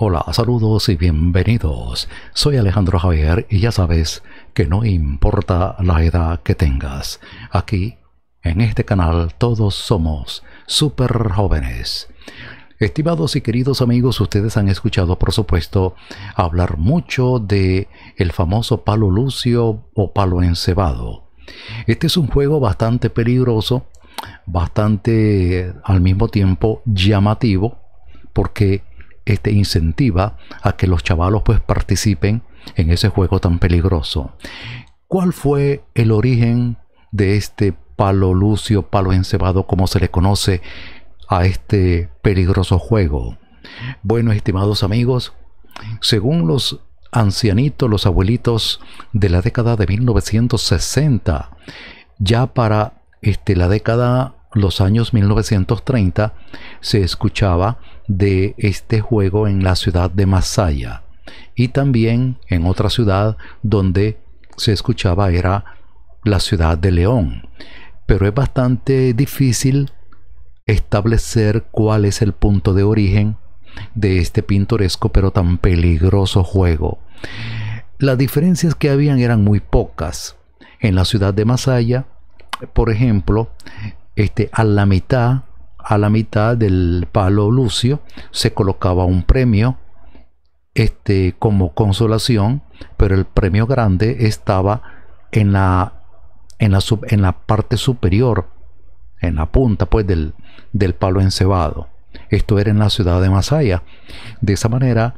Hola, saludos y bienvenidos. Soy Alejandro Javier y ya sabes que no importa la edad que tengas. Aquí, en este canal, todos somos súper jóvenes. Estimados y queridos amigos, ustedes han escuchado, por supuesto, hablar mucho de el famoso palo lucio o palo encebado. Este es un juego bastante peligroso, bastante al mismo tiempo llamativo, porque este, incentiva a que los chavalos pues participen en ese juego tan peligroso. ¿Cuál fue el origen de este palo lucio, palo encebado, como se le conoce a este peligroso juego? Bueno, estimados amigos, según los ancianitos, los abuelitos de la década de 1960, ya para este, la década, los años 1930, se escuchaba de este juego en la ciudad de Masaya y también en otra ciudad donde se escuchaba era la ciudad de León. Pero es bastante difícil establecer cuál es el punto de origen de este pintoresco pero tan peligroso juego. Las diferencias que habían eran muy pocas. En la ciudad de Masaya, por ejemplo, este, a la mitad a la mitad del palo lucio se colocaba un premio este, como consolación, pero el premio grande estaba en la, en la, en la parte superior, en la punta pues, del, del palo encebado. Esto era en la ciudad de Masaya. De esa manera,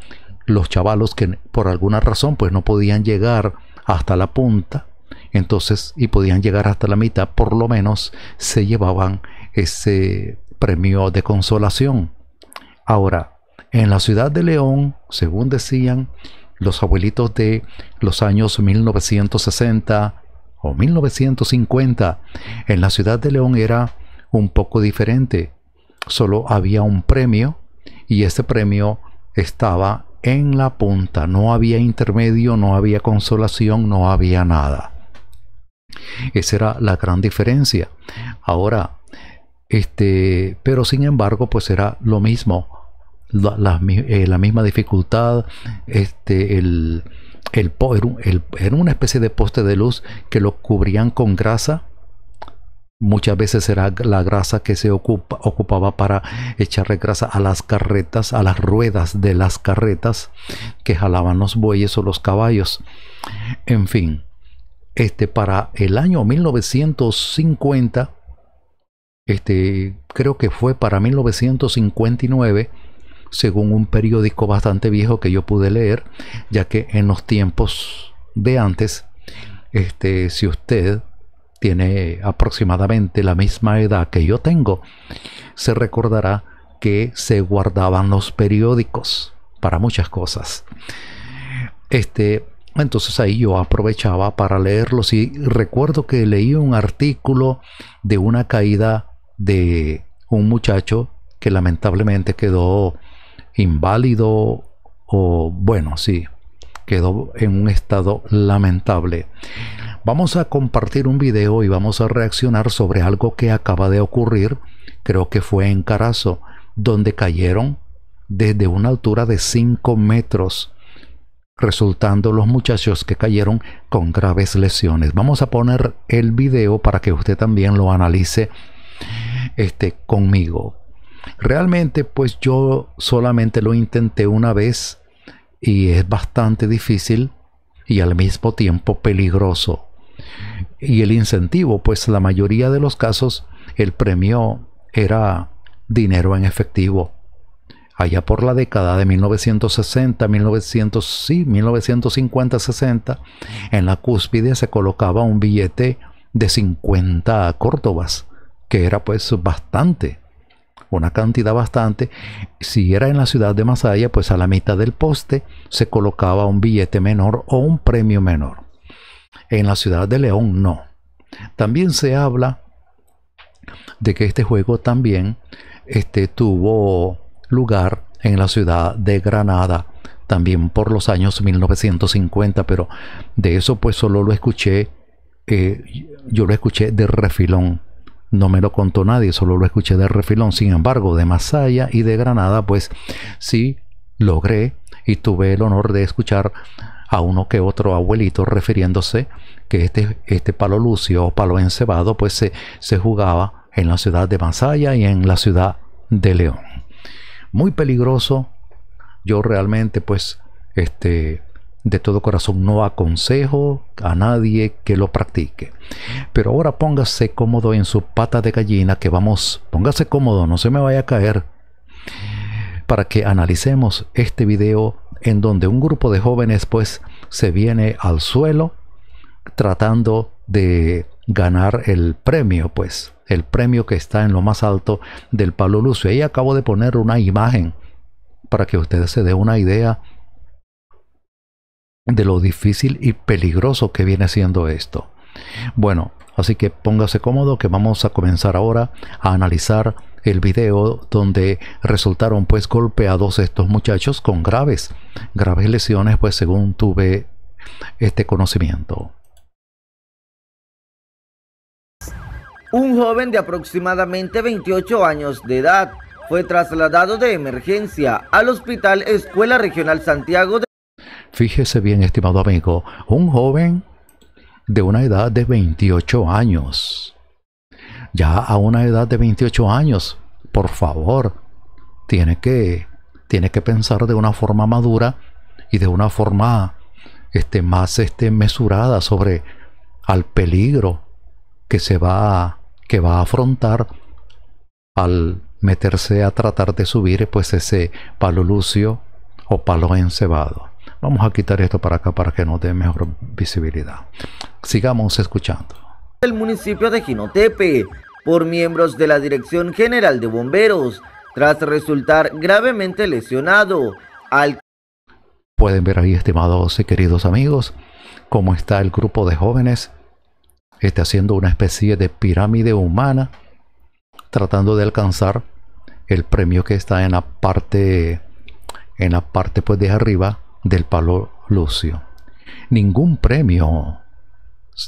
los chavalos que por alguna razón pues no podían llegar hasta la punta, entonces y podían llegar hasta la mitad, por lo menos se llevaban ese premio de consolación. Ahora, en la ciudad de León, según decían los abuelitos de los años 1960 o 1950, en la ciudad de León era un poco diferente. Solo había un premio y ese premio estaba en la punta. No había intermedio, no había consolación, no había nada. Esa era la gran diferencia. Ahora, este, pero sin embargo, pues era lo mismo, la, eh, misma dificultad, este, el, el, era una especie de poste de luz que lo cubrían con grasa. Muchas veces era la grasa que se ocupaba para echarle grasa a las carretas, a las ruedas de las carretas que jalaban los bueyes o los caballos. En fin, este para el año 1950 este, creo que fue para 1959, según un periódico bastante viejo que yo pude leer, ya que en los tiempos de antes, este, si usted tiene aproximadamente la misma edad que yo tengo, se recordará que se guardaban los periódicos para muchas cosas. Este, entonces ahí yo aprovechaba para leerlos y recuerdo que leí un artículo de una caída de un muchacho que lamentablemente quedó inválido o bueno, sí, quedó en un estado lamentable. Vamos a compartir un video y vamos a reaccionar sobre algo que acaba de ocurrir, creo que fue en Carazo, donde cayeron desde una altura de 5 metros, resultando los muchachos que cayeron con graves lesiones. Vamos a poner el video para que usted también lo analice este, conmigo. Realmente pues yo solamente lo intenté una vez y es bastante difícil y al mismo tiempo peligroso. Y el incentivo, pues la mayoría de los casos el premio era dinero en efectivo. Allá por la década de 1960, 1900, 1950-60, en la cúspide se colocaba un billete de 50 córdobas que era pues bastante, una cantidad bastante. Si era en la ciudad de Masaya, pues a la mitad del poste se colocaba un billete menor o un premio menor. En la ciudad de León no. También se habla de que este juego también este, tuvo lugar en la ciudad de Granada, también por los años 1950, pero de eso pues solo lo escuché, eh, yo lo escuché de refilón no me lo contó nadie, solo lo escuché de refilón. Sin embargo, de Masaya y de Granada, pues sí logré y tuve el honor de escuchar a uno que otro abuelito refiriéndose que este, este palo lucio o palo encebado, pues se, se jugaba en la ciudad de Masaya y en la ciudad de León. Muy peligroso. Yo realmente, pues, este, de todo corazón. No aconsejo a nadie que lo practique. Pero ahora póngase cómodo en su pata de gallina, que vamos, póngase cómodo, no se me vaya a caer, para que analicemos este video en donde un grupo de jóvenes pues se viene al suelo tratando de ganar el premio pues el premio que está en lo más alto del palo Lucio. Ahí acabo de poner una imagen para que ustedes se den una idea de lo difícil y peligroso que viene siendo esto. Bueno, así que póngase cómodo que vamos a comenzar ahora a analizar el video donde resultaron pues golpeados estos muchachos con graves, graves lesiones pues según tuve este conocimiento. Un joven de aproximadamente 28 años de edad fue trasladado de emergencia al Hospital Escuela Regional Santiago de Fíjese bien, estimado amigo, un joven de una edad de 28 años. Ya a una edad de 28 años, por favor, tiene que, tiene que pensar de una forma madura y de una forma este, más este, mesurada sobre al peligro que se va, que va a afrontar al meterse a tratar de subir pues ese palo lucio o palo encebado. Vamos a quitar esto para acá para que nos dé mejor visibilidad. Sigamos escuchando. El municipio de Jinotepe, por miembros de la Dirección General de Bomberos, tras resultar gravemente lesionado. Al... Pueden ver ahí, estimados y queridos amigos, cómo está el grupo de jóvenes. Está haciendo una especie de pirámide humana, tratando de alcanzar el premio que está en la parte, en la parte pues de arriba, del Palo Lucio. Ningún premio,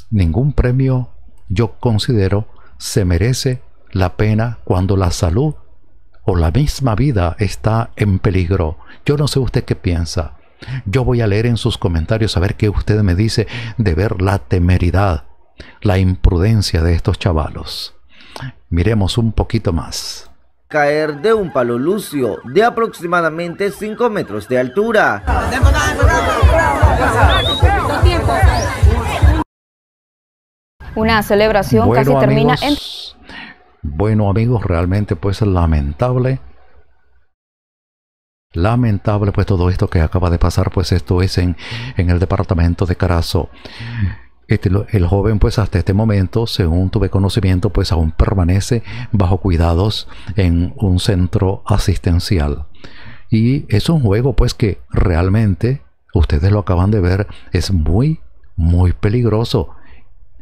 ningún premio yo considero se merece la pena cuando la salud o la misma vida está en peligro. Yo no sé usted qué piensa. Yo voy a leer en sus comentarios a ver qué usted me dice de ver la temeridad, la imprudencia de estos chavalos. Miremos un poquito más caer de un palo lucio de aproximadamente 5 metros de altura. Una celebración casi termina en... Bueno amigos, realmente pues lamentable. Lamentable pues todo esto que acaba de pasar, pues esto es en, en el departamento de Carazo. Este, el joven pues hasta este momento, según tuve conocimiento, pues aún permanece bajo cuidados en un centro asistencial. Y es un juego pues que realmente, ustedes lo acaban de ver, es muy, muy peligroso.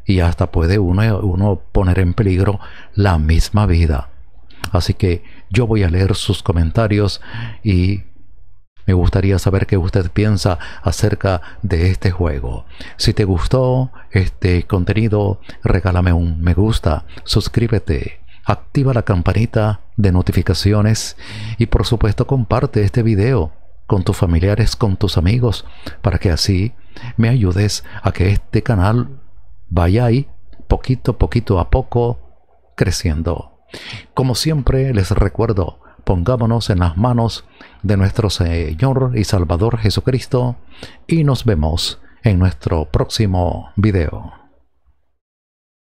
Y hasta puede uno, uno poner en peligro la misma vida. Así que yo voy a leer sus comentarios y me gustaría saber qué usted piensa acerca de este juego. Si te gustó este contenido, regálame un me gusta, suscríbete, activa la campanita de notificaciones y por supuesto comparte este video con tus familiares, con tus amigos, para que así me ayudes a que este canal vaya ahí poquito, poquito a poco creciendo. Como siempre les recuerdo, pongámonos en las manos de nuestro Señor y Salvador Jesucristo y nos vemos en nuestro próximo video.